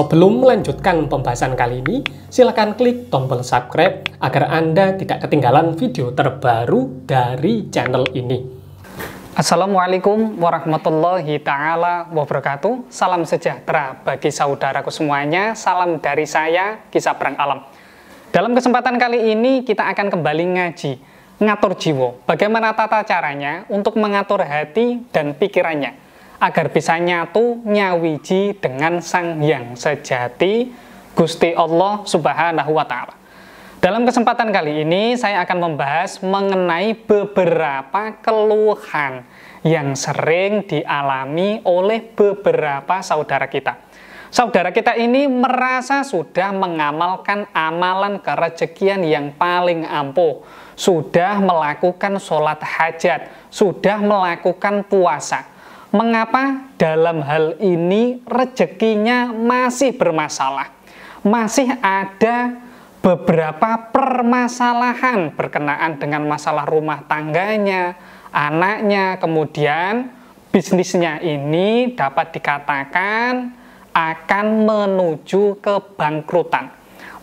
Sebelum melanjutkan pembahasan kali ini, silakan klik tombol subscribe agar Anda tidak ketinggalan video terbaru dari channel ini. Assalamualaikum warahmatullahi ta'ala wabarakatuh. Salam sejahtera bagi saudaraku semuanya. Salam dari saya, Kisah Perang Alam. Dalam kesempatan kali ini, kita akan kembali ngaji ngatur jiwa, bagaimana tata caranya untuk mengatur hati dan pikirannya agar bisa nyatu nyawiji dengan sang yang sejati Gusti Allah Subhanahu wa taala. Dalam kesempatan kali ini saya akan membahas mengenai beberapa keluhan yang sering dialami oleh beberapa saudara kita. Saudara kita ini merasa sudah mengamalkan amalan kerejekian yang paling ampuh, sudah melakukan sholat hajat, sudah melakukan puasa, mengapa dalam hal ini rezekinya masih bermasalah. Masih ada beberapa permasalahan berkenaan dengan masalah rumah tangganya, anaknya, kemudian bisnisnya ini dapat dikatakan akan menuju kebangkrutan.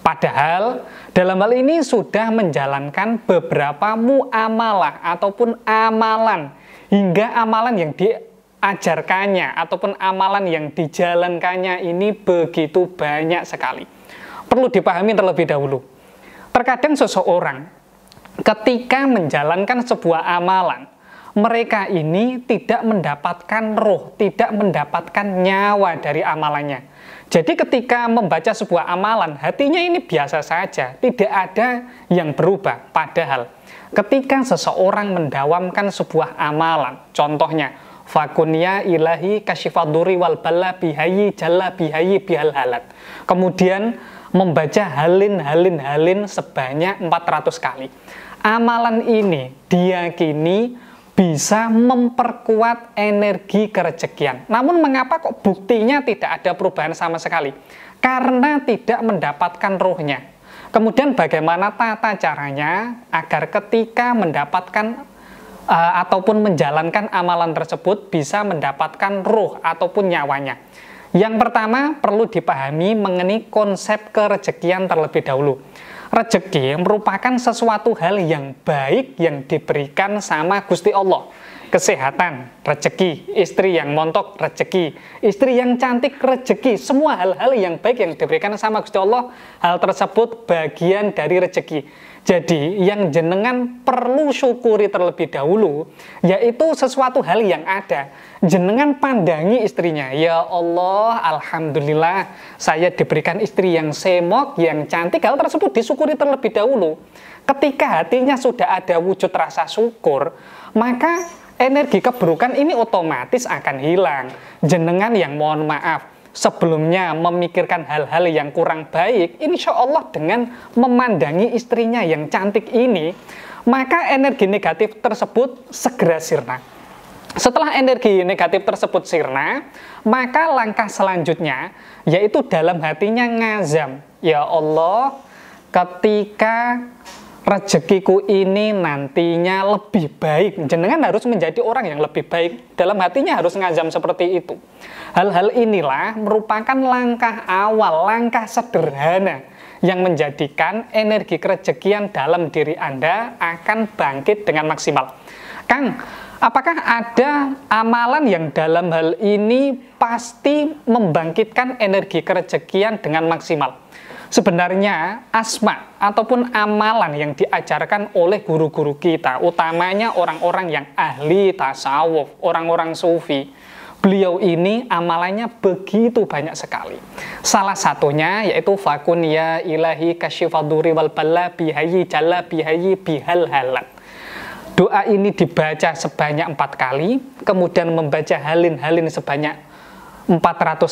Padahal dalam hal ini sudah menjalankan beberapa muamalah ataupun amalan hingga amalan yang di ajarkannya ataupun amalan yang dijalankannya ini begitu banyak sekali. Perlu dipahami terlebih dahulu. Terkadang seseorang ketika menjalankan sebuah amalan, mereka ini tidak mendapatkan roh, tidak mendapatkan nyawa dari amalannya. Jadi ketika membaca sebuah amalan, hatinya ini biasa saja, tidak ada yang berubah. Padahal ketika seseorang mendawamkan sebuah amalan, contohnya Fakunya ilahi kasifaduri wal bala bihayi jala bihayi bihal halat. Kemudian membaca halin halin halin sebanyak 400 kali. Amalan ini diyakini bisa memperkuat energi kerejekian. Namun mengapa kok buktinya tidak ada perubahan sama sekali? Karena tidak mendapatkan rohnya. Kemudian bagaimana tata caranya agar ketika mendapatkan Eh, ataupun menjalankan amalan tersebut bisa mendapatkan ruh ataupun nyawanya. Yang pertama perlu dipahami mengenai konsep kerejekian terlebih dahulu. Rejeki merupakan sesuatu hal yang baik yang diberikan sama Gusti Allah kesehatan, rezeki, istri yang montok, rezeki, istri yang cantik, rezeki. Semua hal-hal yang baik yang diberikan sama Gusti Allah, hal tersebut bagian dari rezeki. Jadi, yang jenengan perlu syukuri terlebih dahulu, yaitu sesuatu hal yang ada. Jenengan pandangi istrinya, ya Allah, Alhamdulillah, saya diberikan istri yang semok, yang cantik, hal tersebut disyukuri terlebih dahulu. Ketika hatinya sudah ada wujud rasa syukur, maka energi keburukan ini otomatis akan hilang. Jenengan yang mohon maaf, sebelumnya memikirkan hal-hal yang kurang baik, insya Allah dengan memandangi istrinya yang cantik ini, maka energi negatif tersebut segera sirna. Setelah energi negatif tersebut sirna, maka langkah selanjutnya yaitu dalam hatinya ngazam, ya Allah, ketika rezekiku ini nantinya lebih baik. Jenengan harus menjadi orang yang lebih baik. Dalam hatinya harus ngajam seperti itu. Hal-hal inilah merupakan langkah awal, langkah sederhana yang menjadikan energi kerejekian dalam diri Anda akan bangkit dengan maksimal. Kang, Apakah ada amalan yang dalam hal ini pasti membangkitkan energi kerejekian dengan maksimal? Sebenarnya asma ataupun amalan yang diajarkan oleh guru-guru kita, utamanya orang-orang yang ahli tasawuf, orang-orang sufi, beliau ini amalannya begitu banyak sekali. Salah satunya yaitu fakun ya ilahi kasyifaduri wal bala bihayi jala bihayi bihal halat. Doa ini dibaca sebanyak empat kali, kemudian membaca halin-halin sebanyak 400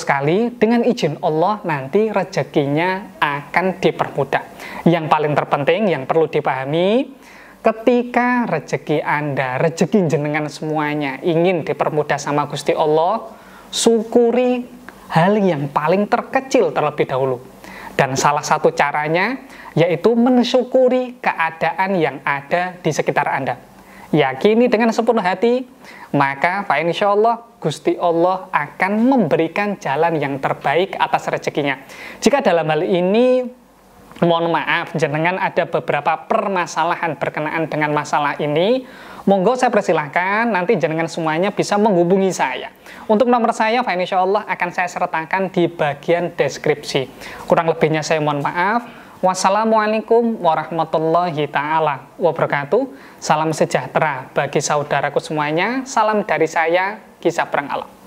kali dengan izin Allah nanti rezekinya akan dipermudah. Yang paling terpenting yang perlu dipahami ketika rezeki Anda, rezeki jenengan semuanya ingin dipermudah sama Gusti Allah, syukuri hal yang paling terkecil terlebih dahulu. Dan salah satu caranya yaitu mensyukuri keadaan yang ada di sekitar Anda yakini dengan sepenuh hati, maka fa insya Allah Gusti Allah akan memberikan jalan yang terbaik atas rezekinya. Jika dalam hal ini mohon maaf jenengan ada beberapa permasalahan berkenaan dengan masalah ini, monggo saya persilahkan nanti jenengan semuanya bisa menghubungi saya. Untuk nomor saya, Fa insya Allah akan saya sertakan di bagian deskripsi. Kurang lebihnya saya mohon maaf. Wassalamualaikum warahmatullahi taala wabarakatuh. Salam sejahtera bagi saudaraku semuanya. Salam dari saya, Kisah Perang Alam.